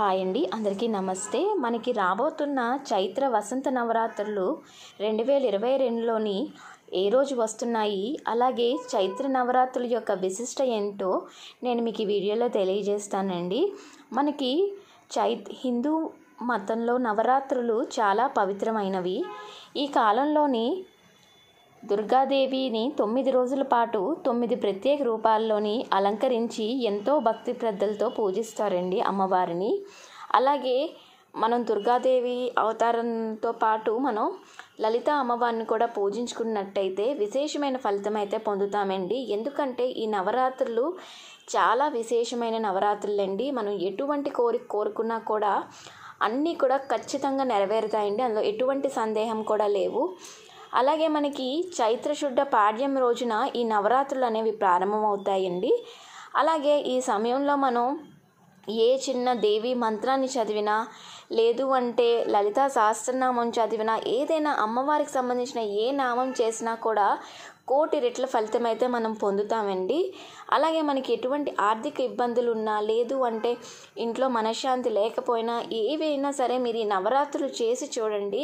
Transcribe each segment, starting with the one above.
hi అండి అందరికీ నమస్తే మనకి రాబోతున్న చైత్ర వసంత నవరాత్రులు రెండు వేల ఇరవై రెండులోని ఏ రోజు వస్తున్నాయి అలాగే చైత్ర నవరాత్రుల యొక్క విశిష్ట ఏంటో నేను మీకు ఈ వీడియోలో తెలియజేస్తానండి మనకి చైత్ హిందూ మతంలో నవరాత్రులు చాలా పవిత్రమైనవి ఈ కాలంలోని దుర్గాదేవిని తొమ్మిది రోజుల పాటు తొమ్మిది ప్రత్యేక రూపాల్లోని అలంకరించి ఎంతో భక్తి శ్రద్ధలతో పూజిస్తారండి అమ్మవారిని అలాగే మనం దుర్గాదేవి అవతారంతో పాటు మనం లలిత అమ్మవారిని కూడా పూజించుకున్నట్టయితే విశేషమైన ఫలితం అయితే పొందుతామండి ఎందుకంటే ఈ నవరాత్రులు చాలా విశేషమైన నవరాత్రులండి మనం ఎటువంటి కోరిక కోరుకున్నా కూడా అన్నీ కూడా ఖచ్చితంగా నెరవేరుతాయండి అందులో ఎటువంటి సందేహం కూడా లేవు అలాగే మనకి చైత్రశుద్ధ పాడ్యం రోజున ఈ నవరాత్రులు అనేవి ప్రారంభమవుతాయండి అలాగే ఈ సమయంలో మనం ఏ చిన్న దేవి మంత్రాన్ని చదివినా లేదు అంటే లలితా సహస్రనామం చదివినా ఏదైనా అమ్మవారికి సంబంధించిన ఏ నామం చేసినా కూడా కోటి రెట్ల ఫలితం అయితే మనం పొందుతామండి అలాగే మనకి ఎటువంటి ఆర్థిక ఇబ్బందులు ఉన్నా లేదు అంటే ఇంట్లో మనశ్శాంతి లేకపోయినా ఏవైనా సరే మీరు ఈ నవరాత్రులు చేసి చూడండి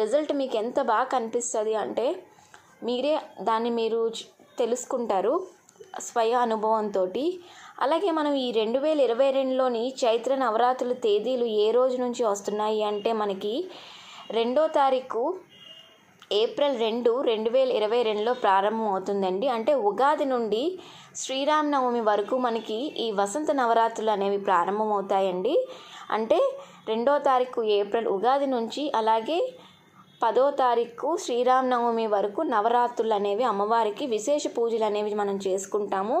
రిజల్ట్ మీకు ఎంత బాగా కనిపిస్తుంది అంటే మీరే దాన్ని మీరు తెలుసుకుంటారు స్వయ అనుభవంతో అలాగే మనం ఈ రెండు వేల ఇరవై రెండులోని చైత్ర నవరాత్రుల తేదీలు ఏ రోజు నుంచి వస్తున్నాయి అంటే మనకి రెండో తారీఖు ఏప్రిల్ రెండు రెండు వేల ఇరవై రెండులో ప్రారంభం అవుతుందండి అంటే ఉగాది నుండి శ్రీరామనవమి వరకు మనకి ఈ వసంత నవరాత్రులు అనేవి ప్రారంభమవుతాయండి అంటే రెండో తారీఖు ఏప్రిల్ ఉగాది నుంచి అలాగే పదో తారీఖు శ్రీరామనవమి వరకు నవరాత్రులు అనేవి అమ్మవారికి విశేష పూజలు అనేవి మనం చేసుకుంటాము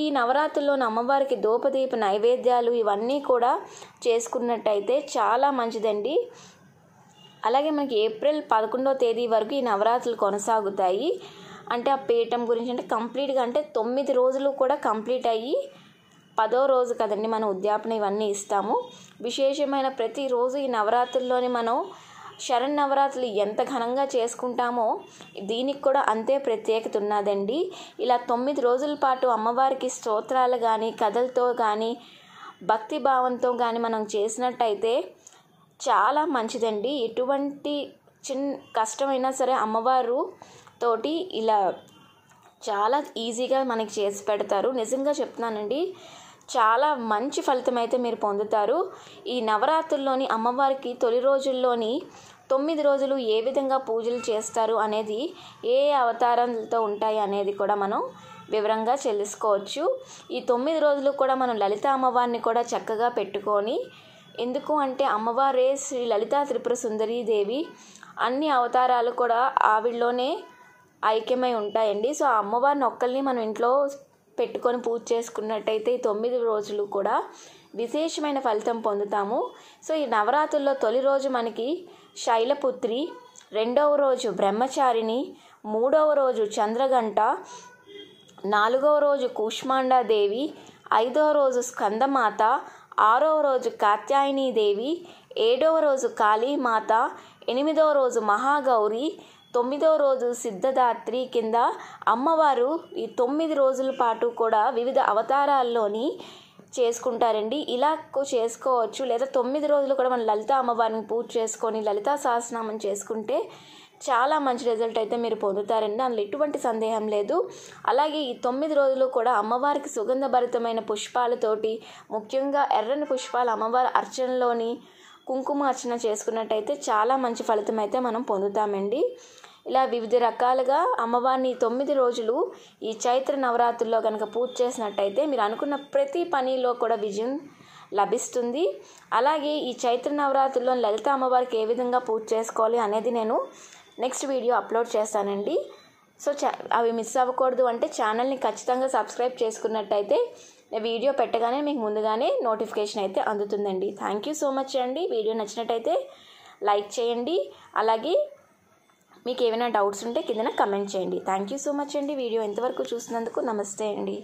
ఈ నవరాత్రుల్లో అమ్మవారికి దూపదీప నైవేద్యాలు ఇవన్నీ కూడా చేసుకున్నట్టయితే చాలా మంచిదండి అలాగే మనకి ఏప్రిల్ పదకొండో తేదీ వరకు ఈ నవరాత్రులు కొనసాగుతాయి అంటే ఆ పీఠం గురించి అంటే కంప్లీట్గా అంటే తొమ్మిది రోజులు కూడా కంప్లీట్ అయ్యి పదో రోజు కదండి మనం ఉద్యాపన ఇవన్నీ ఇస్తాము విశేషమైన ప్రతిరోజు ఈ నవరాత్రుల్లోని మనం శరణ్ నవరాత్రులు ఎంత ఘనంగా చేసుకుంటామో దీనికి కూడా అంతే ప్రత్యేకత ఉన్నదండి ఇలా తొమ్మిది రోజుల పాటు అమ్మవారికి స్తోత్రాలు కానీ కథలతో కానీ భక్తి భావంతో కానీ మనం చేసినట్టయితే చాలా మంచిదండి ఎటువంటి చిన్ కష్టమైనా సరే అమ్మవారు తోటి ఇలా చాలా ఈజీగా మనకి చేసి పెడతారు నిజంగా చెప్తున్నానండి చాలా మంచి ఫలితం అయితే మీరు పొందుతారు ఈ నవరాత్రుల్లోని అమ్మవారికి తొలి రోజుల్లోని తొమ్మిది రోజులు ఏ విధంగా పూజలు చేస్తారు అనేది ఏ అవతారాలతో ఉంటాయి అనేది కూడా మనం వివరంగా తెలుసుకోవచ్చు ఈ తొమ్మిది రోజులు కూడా మనం లలిత అమ్మవారిని కూడా చక్కగా పెట్టుకొని ఎందుకు అంటే అమ్మవారే శ్రీ లలితా త్రిపుర సుందరీ దేవి అన్ని అవతారాలు కూడా ఆవిడలోనే ఐక్యమై ఉంటాయండి సో ఆ అమ్మవారిని ఒక్కరిని మనం ఇంట్లో పెట్టుకొని పూజ చేసుకున్నట్టయితే ఈ తొమ్మిది రోజులు కూడా విశేషమైన ఫలితం పొందుతాము సో ఈ నవరాత్రుల్లో తొలి రోజు మనకి శైలపుత్రి రెండవ రోజు బ్రహ్మచారిణి మూడవ రోజు చంద్రగంట నాలుగవ రోజు దేవి ఐదవ రోజు స్కందమాత ఆరవ రోజు దేవి ఏడవ రోజు కాళీమాత ఎనిమిదవ రోజు మహాగౌరి తొమ్మిదవ రోజు సిద్ధదాత్రి కింద అమ్మవారు ఈ తొమ్మిది రోజుల పాటు కూడా వివిధ అవతారాల్లోని చేసుకుంటారండి ఇలా చేసుకోవచ్చు లేదా తొమ్మిది రోజులు కూడా మనం లలిత అమ్మవారిని పూజ చేసుకొని లలితా సహస్రనామం చేసుకుంటే చాలా మంచి రిజల్ట్ అయితే మీరు పొందుతారండి దానిలో ఎటువంటి సందేహం లేదు అలాగే ఈ తొమ్మిది రోజులు కూడా అమ్మవారికి సుగంధభరితమైన పుష్పాలతోటి ముఖ్యంగా ఎర్రని పుష్పాలు అమ్మవారి అర్చనలోని కుంకుమ అర్చన చేసుకున్నట్టయితే చాలా మంచి ఫలితం అయితే మనం పొందుతామండి ఇలా వివిధ రకాలుగా అమ్మవారిని తొమ్మిది రోజులు ఈ చైత్ర నవరాత్రుల్లో కనుక పూజ చేసినట్టయితే మీరు అనుకున్న ప్రతి పనిలో కూడా విజయం లభిస్తుంది అలాగే ఈ చైత్ర నవరాత్రుల్లో లలిత అమ్మవారికి ఏ విధంగా పూజ చేసుకోవాలి అనేది నేను నెక్స్ట్ వీడియో అప్లోడ్ చేస్తానండి సో అవి మిస్ అవ్వకూడదు అంటే ఛానల్ని ఖచ్చితంగా సబ్స్క్రైబ్ చేసుకున్నట్టయితే వీడియో పెట్టగానే మీకు ముందుగానే నోటిఫికేషన్ అయితే అందుతుందండి థ్యాంక్ యూ సో మచ్ అండి వీడియో నచ్చినట్టయితే లైక్ చేయండి అలాగే మీకు ఏమైనా డౌట్స్ ఉంటే కిందన కమెంట్ చేయండి థ్యాంక్ యూ సో మచ్ అండి వీడియో ఎంతవరకు చూసినందుకు నమస్తే అండి